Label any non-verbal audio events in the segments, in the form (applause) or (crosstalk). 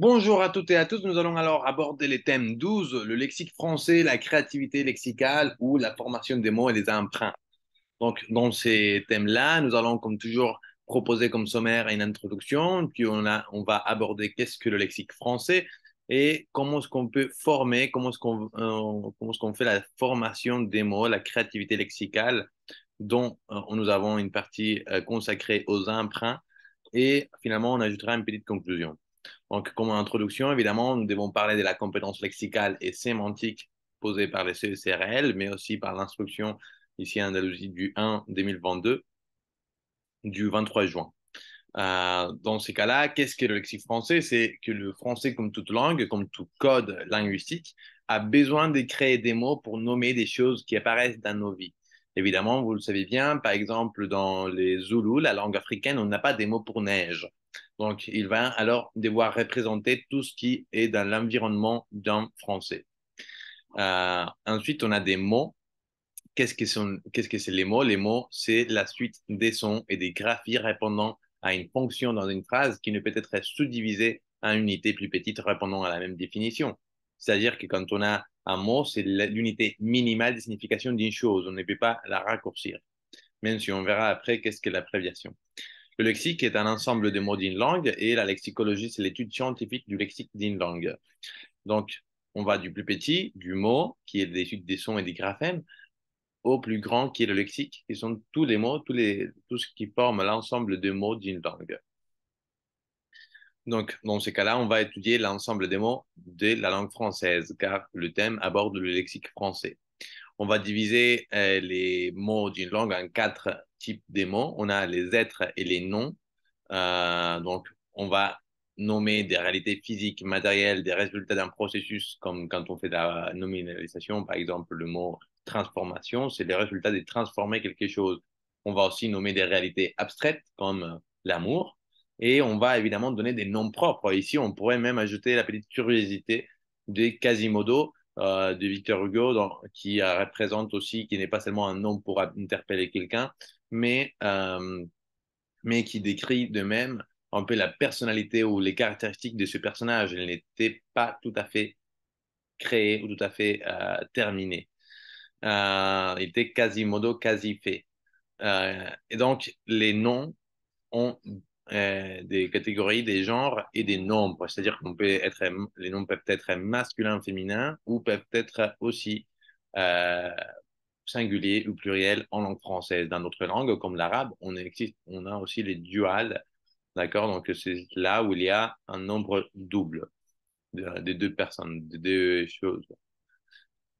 Bonjour à toutes et à tous. Nous allons alors aborder les thèmes 12, le lexique français, la créativité lexicale ou la formation des mots et des emprunts. Donc, dans ces thèmes-là, nous allons, comme toujours, proposer comme sommaire une introduction, puis on, on va aborder qu'est-ce que le lexique français et comment est-ce qu'on peut former, comment est-ce qu'on euh, fait la formation des mots, la créativité lexicale, dont euh, nous avons une partie euh, consacrée aux emprunts. Et finalement, on ajoutera une petite conclusion. Donc, comme introduction, évidemment, nous devons parler de la compétence lexicale et sémantique posée par les CECRL, mais aussi par l'instruction ici à Andalousie du 1 2022 du 23 juin. Euh, dans ces cas-là, qu'est-ce que le lexique français C'est que le français, comme toute langue, comme tout code linguistique, a besoin de créer des mots pour nommer des choses qui apparaissent dans nos vies. Évidemment, vous le savez bien, par exemple, dans les Zoulous, la langue africaine, on n'a pas des mots pour neige. Donc, il va alors devoir représenter tout ce qui est dans l'environnement d'un français. Euh, ensuite, on a des mots. Qu'est-ce que sont qu'est-ce que c'est les mots Les mots, c'est la suite des sons et des graphies répondant à une fonction dans une phrase qui ne peut être sous-divisée en unités plus petites répondant à la même définition. C'est-à-dire que quand on a un mot, c'est l'unité minimale de signification d'une chose. On ne peut pas la raccourcir. Même si on verra après qu'est-ce que l'abréviation. Le lexique est un ensemble de mots d'une langue et la lexicologie, c'est l'étude scientifique du lexique d'une langue. Donc, on va du plus petit, du mot, qui est l'étude des sons et des graphèmes, au plus grand, qui est le lexique, qui sont tous les mots, tous les, tout ce qui forme l'ensemble des mots d'une langue. Donc, dans ce cas-là, on va étudier l'ensemble des mots de la langue française, car le thème aborde le lexique français on va diviser euh, les mots d'une langue en quatre types de mots. On a les êtres et les noms. Euh, donc, on va nommer des réalités physiques, matérielles, des résultats d'un processus, comme quand on fait de la nominalisation, par exemple, le mot transformation, c'est le résultat de transformer quelque chose. On va aussi nommer des réalités abstraites, comme l'amour. Et on va évidemment donner des noms propres. Ici, on pourrait même ajouter la petite curiosité des Quasimodo, euh, de Victor Hugo, qui euh, représente aussi, qui n'est pas seulement un nom pour interpeller quelqu'un, mais, euh, mais qui décrit de même un peu la personnalité ou les caractéristiques de ce personnage. Il n'était pas tout à fait créé ou tout à fait terminé. il était quasi modo, quasi fait. et donc, les noms ont euh, des catégories, des genres et des nombres. C'est-à-dire qu'on peut être, les noms peuvent être masculins, féminins, ou peuvent être aussi euh, singuliers ou pluriels en langue française. Dans d'autres langue, comme l'arabe, on existe, on a aussi les duals. D'accord Donc c'est là où il y a un nombre double des deux personnes, de deux choses.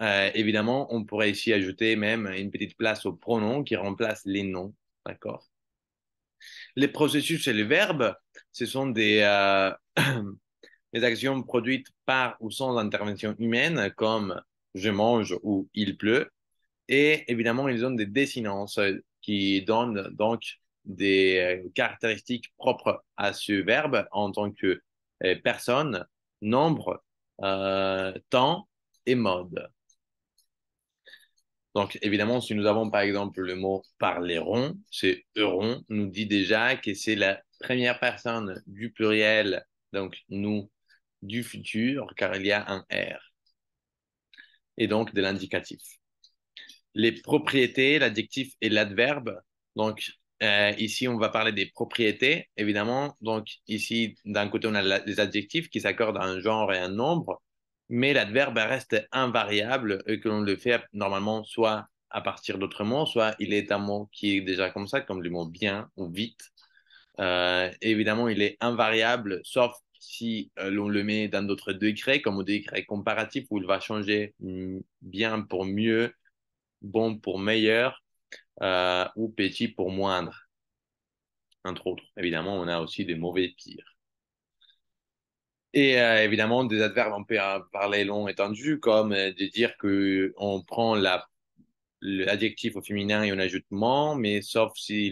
Euh, évidemment, on pourrait ici ajouter même une petite place au pronom qui remplace les noms. D'accord les processus et les verbes, ce sont euh, (clears throat) des, actions produites par ou sans intervention humaine, comme je mange ou il pleut. Et évidemment, ils ont des dessinances qui donnent donc des euh, caractéristiques propres à ce verbe en tant que euh, personne, nombre, temps et mode. Donc, évidemment, si nous avons par exemple le mot parlerons, c'est euron, nous dit déjà que c'est la première personne du pluriel, donc nous, du futur, car il y a un R, et donc de l'indicatif. Les propriétés, l'adjectif et l'adverbe. Donc, euh, ici, on va parler des propriétés, évidemment. Donc, ici, d'un côté, on a les adjectifs qui s'accordent à un genre et un nombre mais l'adverbe reste invariable et euh, que l'on le fait normalement soit à partir d'autres mots, soit il est un mot qui est déjà comme ça, comme le mot bien ou vite. Euh, évidemment, il est invariable, sauf si euh, l'on le met dans d'autres décrets, comme au décret comparatif, où il va changer mm, bien pour mieux, bon pour meilleur, ou petit pour moindre, entre autres. Évidemment, on a aussi des mauvais pires. Et euh, évidemment, des adverbes, on peut hein, parler long et tendu, comme euh, de dire qu'on prend l'adjectif au féminin et on ajoute «ment», mais sauf si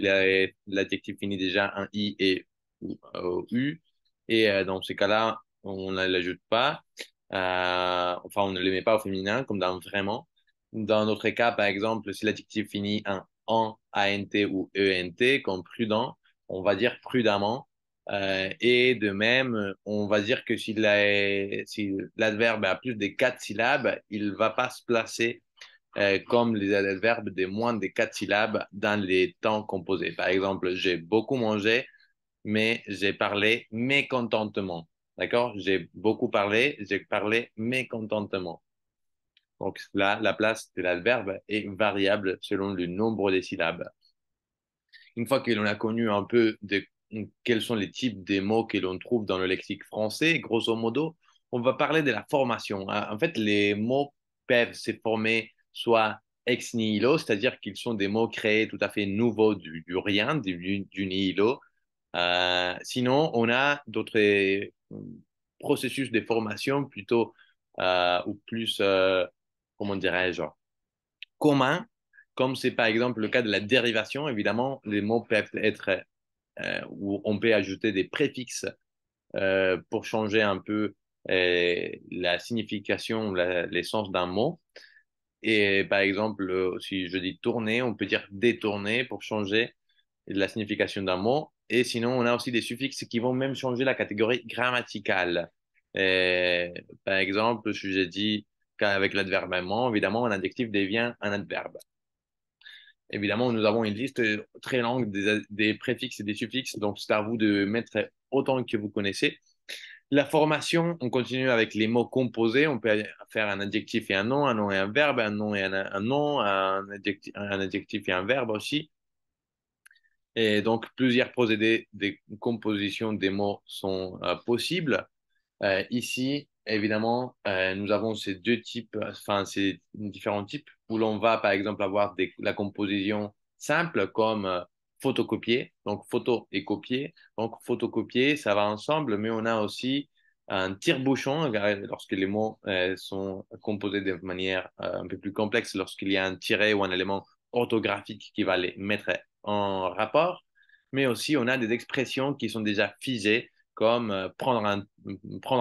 l'adjectif finit déjà en i et ou, euh, u. Et dans ces cas-là, on ne l'ajoute pas. enfin, on ne le met pas au féminin, comme dans vraiment. Dans notre cas, par exemple, si l'adjectif finit en an, ant ou ent, comme prudent, on va dire prudemment euh, et de même, on va dire que si l'adverbe a plus de quatre syllabes, il ne va pas se placer euh, comme les adverbes de moins de quatre syllabes dans les temps composés. Par exemple, j'ai beaucoup mangé, mais j'ai parlé mécontentement. D'accord J'ai beaucoup parlé, j'ai parlé mécontentement. Donc là, la place de l'adverbe est variable selon le nombre des syllabes. Une fois que l'on a connu un peu de quels sont les types de mots que l'on trouve dans le lexique français. Grosso modo, on va parler de la formation. Hein. En fait, les mots peuvent se former soit ex nihilo, c'est-à-dire qu'ils sont des mots créés tout à fait nouveaux du, rien, du, nihilo. Euh, sinon, on a d'autres euh, processus de formation plutôt euh, ou plus, comment dirais-je, communs, comme c'est par exemple le cas de la dérivation. Évidemment, les mots peuvent être euh, où on peut ajouter des préfixes euh, pour changer un peu euh, la signification, l'essence d'un mot. Et par exemple, si je dis tourner, on peut dire détourner pour changer la signification d'un mot. Et sinon, on a aussi des suffixes qui vont même changer la catégorie grammaticale. par exemple, si j'ai dit qu'avec l'adverbe évidemment, un adjectif devient un adverbe. Évidemment, nous avons une liste très longue des, préfixes et des suffixes, donc c'est à vous de mettre autant que vous connaissez. La formation, on continue avec les mots composés. On peut faire un adjectif et un nom, un nom et un verbe, un nom et un, nom, un adjectif, un adjectif, et un verbe aussi. Et donc, plusieurs procédés de composition des mots sont euh, possibles. Euh, ici, évidemment, euh, nous avons ces deux types, enfin ces différents types, où l'on va par exemple avoir la composition simple comme euh, photocopier, donc photo et copier. Donc photocopier, ça va ensemble, mais on a aussi un tire-bouchon euh, lorsque les mots sont composés de manière un peu plus complexe, lorsqu'il y a un tiret ou un élément orthographique qui va les mettre en rapport. Mais aussi, on a des expressions qui sont déjà figées, comme prendre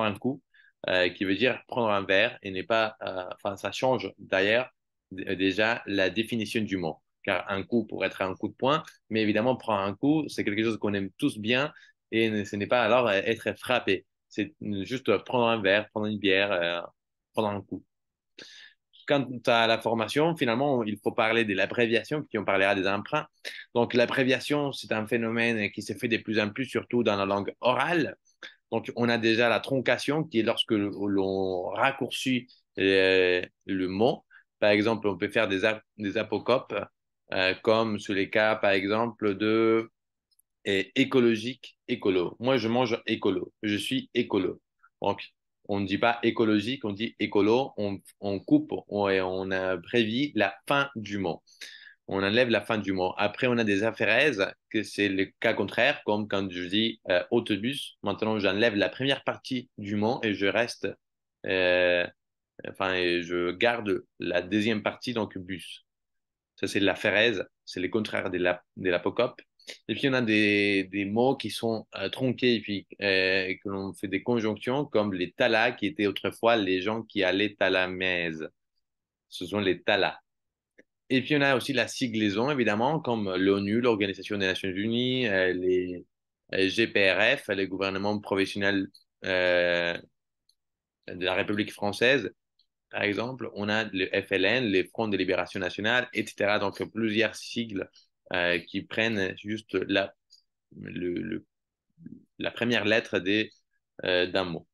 un coup, euh, qui veut dire prendre un verre et n'est pas. Euh, enfin, ça change d'ailleurs euh, déjà la définition du mot. Car un coup pourrait être un coup de poing, mais évidemment, prendre un coup, c'est quelque chose qu'on aime tous bien et ce n'est pas alors être frappé. C'est juste prendre un verre, prendre une bière, prendre un coup. Quant à la formation, finalement, il faut parler de l'abréviation, puis on parlera des emprunts. Donc, l'abréviation, c'est un phénomène qui se fait de plus en plus, surtout dans la langue orale. Donc, on a déjà la troncation qui est lorsque l'on raccourcit le mot. Par exemple, on peut faire des, apocopes, euh, comme sur les cas, par exemple, de écologique, écolo. Moi, je mange écolo. Je suis écolo. Donc, on ne dit pas écologique, on dit écolo. On, coupe et on a la fin du mot on enlève la fin du mot. Après, on a des aphérèses, que c'est le cas contraire, comme quand je dis euh, autobus. Maintenant, j'enlève la première partie du mot et je reste, euh, enfin, je garde la deuxième partie, donc bus. Ça, c'est l'aphérèse, c'est le contraire de l'apocope. et puis, on a des, mots qui sont euh, tronqués et puis que l'on fait des conjonctions, comme les talas, qui étaient autrefois les gens qui allaient à la messe. Ce sont les talas. Et puis, on a aussi la siglaison, évidemment, comme l'ONU, l'Organisation des Nations Unies, euh, les euh, GPRF, les gouvernements professionnels euh, de la République française, par exemple. On a le FLN, les Fronts de Libération Nationale, etc. Donc, plusieurs sigles qui prennent juste la, le, la première lettre des, d'un mot.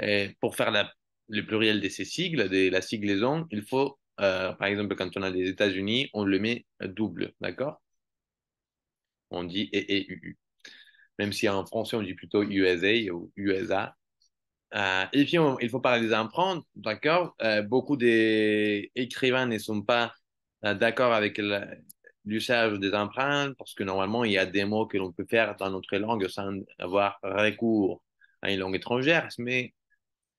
Et pour faire la, le pluriel de ces sigles, de la siglaison, il faut euh, par exemple, quand on a les États-Unis, on le met double, d'accord On dit e-e-u-u ». Même si en français, on dit plutôt USA ou USA. Euh, et puis, il faut parler des empreintes, d'accord euh, Beaucoup d'écrivains ne sont pas d'accord avec l'usage des empreintes parce que normalement, il y a des mots que l'on peut faire dans notre langue sans avoir recours à une langue étrangère. Mais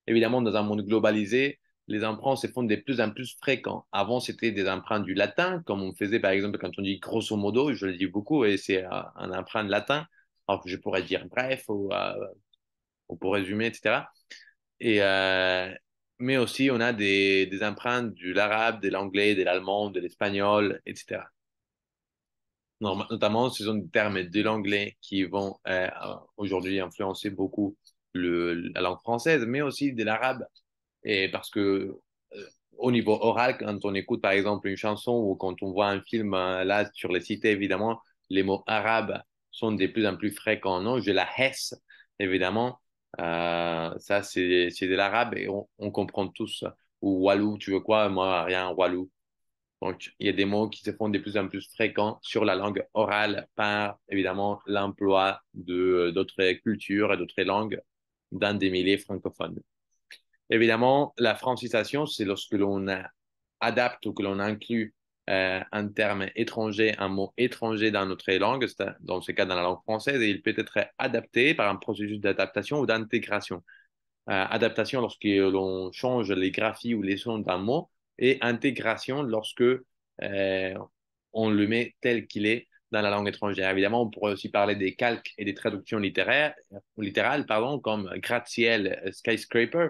évidemment, dans un monde globalisé, les emprunts se font de plus en plus fréquents. Avant, c'était des emprunts du latin, comme on faisait par exemple quand on dit grosso modo, je le dis beaucoup, et c'est euh, un emprunt latin, alors que je pourrais dire bref ou, euh, pour résumer, etc. Euh, mais aussi, on a des, des emprunts de l'arabe, de l'anglais, de l'allemand, de l'espagnol, etc. Notamment, ce sont des termes de l'anglais qui vont aujourd'hui influencer beaucoup la langue française, mais aussi de l'arabe et parce que euh, au niveau oral, quand on écoute par exemple une chanson ou quand on voit un film, euh, là sur les cités évidemment, les mots arabes sont de plus en plus fréquents. Non, j'ai la hesse évidemment. Euh, ça, c'est de l'arabe et on, on, comprend tous. Ou Walou, tu veux quoi Moi, rien, Walou. Donc, il y a des mots qui se font de plus en plus fréquents sur la langue orale par, évidemment, l'emploi d'autres cultures et d'autres langues dans des milliers francophones. Évidemment, la francisation, c'est lorsque l'on adapte ou que l'on inclut euh, un terme étranger, un mot étranger dans notre langue, dans ce cas dans la langue française, et il peut être adapté par un processus d'adaptation ou d'intégration. Euh, adaptation lorsque l'on change les graphies ou les sons d'un mot, et intégration lorsque euh, on le met tel qu'il est dans la langue étrangère. Évidemment, on pourrait aussi parler des calques et des traductions littéraires, littérales, pardon, comme gratte-ciel, euh, skyscraper,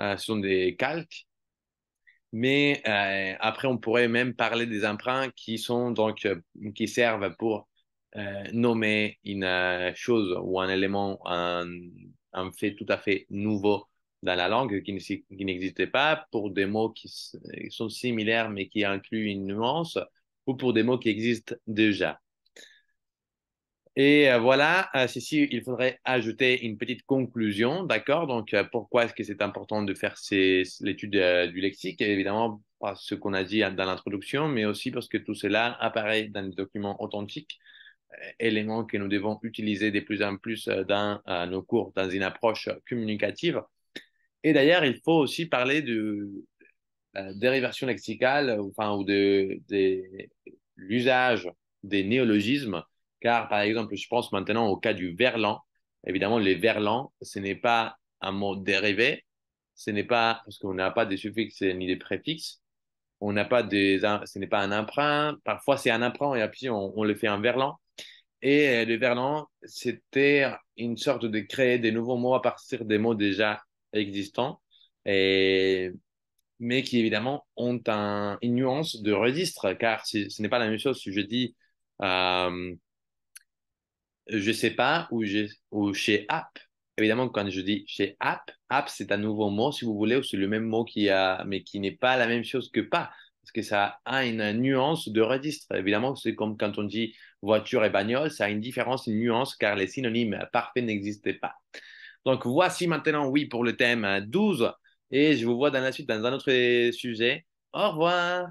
euh, ce sont des calques. Mais euh, après, on pourrait même parler des emprunts qui sont donc euh, qui servent pour nommer une chose ou un élément, un, un fait tout à fait nouveau dans la langue qui n'existait pas, pour des mots qui sont similaires mais qui incluent une nuance, ou pour des mots qui existent déjà. Et euh, voilà, ici, euh, il faudrait ajouter une petite conclusion, d'accord Donc, euh, pourquoi est-ce que c'est important de faire l'étude du lexique Évidemment, ce qu'on a dit hein, dans l'introduction, mais aussi parce que tout cela apparaît dans les documents authentiques, éléments que nous devons utiliser de plus en plus dans nos cours, dans une approche communicative. Et d'ailleurs, il faut aussi parler de la dérivation lexicale, enfin, ou de l'usage des néologismes car, par exemple, je pense maintenant au cas du verlan. Évidemment, le verlan, ce n'est pas un mot dérivé, ce n'est pas, parce qu'on n'a pas de suffixes ni de préfixes on n'a pas des, ce n'est pas un emprunt. Parfois, c'est un emprunt et puis on, le fait en verlan. Et euh, le verlan, c'était une sorte de créer des nouveaux mots à partir des mots déjà existants, et, mais qui évidemment ont une nuance de registre, car ce n'est pas la même chose si je dis euh, je sais pas, ou, chez App. Évidemment, quand je dis chez App, App, c'est un nouveau mot, si vous voulez, ou c'est le même mot qui a, mais qui n'est pas la même chose que pas, parce que ça a une nuance de registre. Évidemment, c'est comme quand on dit voiture et bagnole, ça a une différence, une nuance, car les synonymes parfaits n'existaient pas. Donc, voici maintenant, oui, pour le thème 12, et je vous vois dans la suite dans un autre sujet. Au revoir.